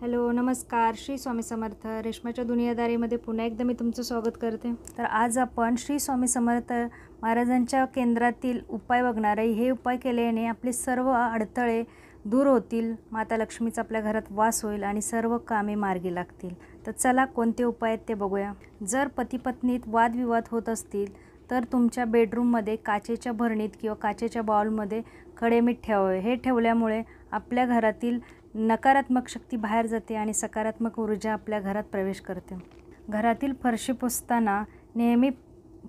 hello नमस्कार श्री स्वामी समर्थ रेश्माच्या दुनियादारीमध्ये पुन्हा एकदा मी तुमचं स्वागत करते तर आज आपण श्री स्वामी समर्थ महाराजांच्या केंद्रातील उपाय बघणार आहे हे उपाय केल्याने आपले सर्व अडथळे दूर होतील माता लक्ष्मीचा आपल्या घरात वास होईल आणि सर्व कामे मार्गी लागतील तर चला कोणते उपाय आहेत ते बघूया जर पतीपत्नीत वादविवाद होत असतील तर तुमच्या बेडरूममध्ये काचेच्या भरणीत किंवा काचेच्या बाउलमध्ये खडे मीठ ठेवावे हे ठेवल्यामुळे आपल्या घरातील नकारात्मक शक्ती बाहेर जाते आणि सकारात्मक ऊर्जा आपल्या घरात प्रवेश करते घरातील फरशी पुसताना नेहमी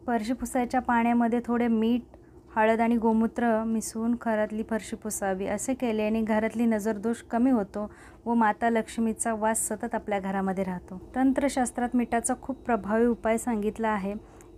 फरशी पुसायच्या पाण्यामध्ये थोडे मीठ हळद आणि गोमूत्र मिसळून घरातली फरशी पुसावी असे केल्याने घरातली नजरदोष कमी होतो व माता लक्ष्मीचा वास सतत आपल्या घरामध्ये राहतो तंत्रशास्त्रात मिठाचा खूप प्रभावी उपाय सांगितला आहे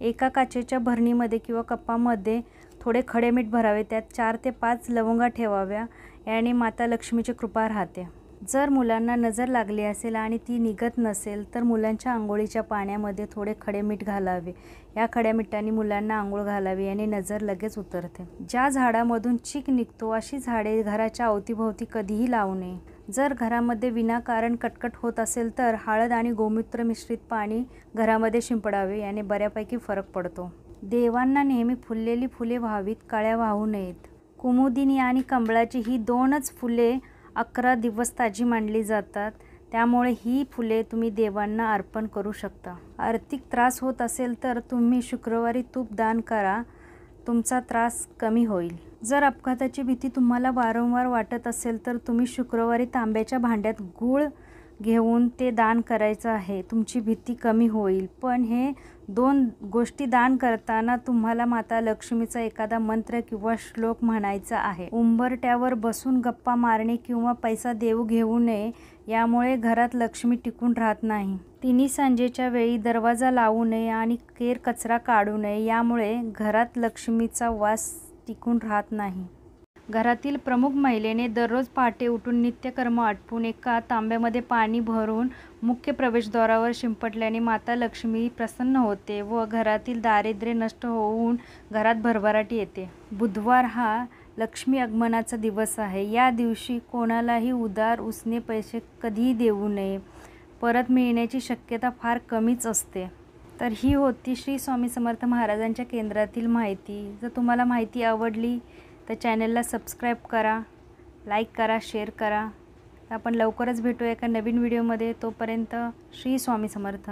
एका काचेच्या भरणीमध्ये किंवा कप्पामध्ये थोडे खडे मीठ भरावे त्यात चार ते पाच लवंगा ठेवाव्या याने माता लक्ष्मीची कृपा राहते जर मुलांना नजर लागली असेल आणि ती निघत नसेल तर मुलांच्या आंघोळीच्या पाण्यामध्ये थोडे खडे मीठ घालावे या खड्या मिठाने मुलांना आंघोळ घालावी याने नजर लगेच उतरते ज्या झाडामधून चीक निघतो अशी झाडे घराच्या अवतीभोवती कधीही लावू नये जर घरामध्ये विनाकारण कटकट होत असेल तर हळद आणि गोमूत्र मिश्रित पाणी घरामध्ये शिंपडावे याने बऱ्यापैकी फरक पडतो देवांना नेहमी फुललेली फुले व्हावीत काळ्या वाहू नयेत कुमुदिनी आणि कमळाची ही दोनच फुले अकरा दिवस ताजी मांडली जातात त्यामुळे ही फुले तुम्ही देवांना अर्पण करू शकता आर्थिक त्रास होत असेल तर तुम्ही शुक्रवारी तूप दान करा तुमचा त्रास कमी होईल जर अपघाताची भीती तुम्हाला वारंवार वाटत असेल तर तुम्ही शुक्रवारी तांब्याच्या भांड्यात गूळ घेऊन ते दान करायचं आहे तुमची भीती कमी होईल पण हे दोन गोष्टी दान करताना तुम्हाला माता लक्ष्मीचा एखादा मंत्र किंवा श्लोक म्हणायचा आहे उंबरट्यावर बसून गप्पा मारणे किंवा पैसा देऊ घेऊ नये यामुळे घरात लक्ष्मी टिकून राहत नाही तिन्ही सांजेच्या वेळी दरवाजा लावू नये आणि केर कचरा काढू नये यामुळे घरात लक्ष्मीचा वास टिकून राहत नाही घरातील प्रमुख महिलेने दररोज पहाटे उठून नित्यकर्म आटपून एका तांब्यामध्ये पाणी भरून मुख्य प्रवेशद्वारावर शिंपटल्याने माता लक्ष्मी प्रसन्न होते व घरातील दारिद्र्य नष्ट होऊन घरात भरभराटी येते बुधवार हा लक्ष्मी आगमनाचा दिवस आहे या दिवशी कोणालाही उदार उसने पैसे कधीही देऊ नये परत मिळण्याची शक्यता फार कमीच असते तर ही होती श्री स्वामी समर्थ महाराजांच्या केंद्रातील माहिती जर तुम्हाला माहिती आवडली तर चॅनलला सबस्क्राईब करा लाईक करा शेअर करा आपण लवकरच भेटू एका नवीन व्हिडिओमध्ये तोपर्यंत श्री स्वामी समर्थ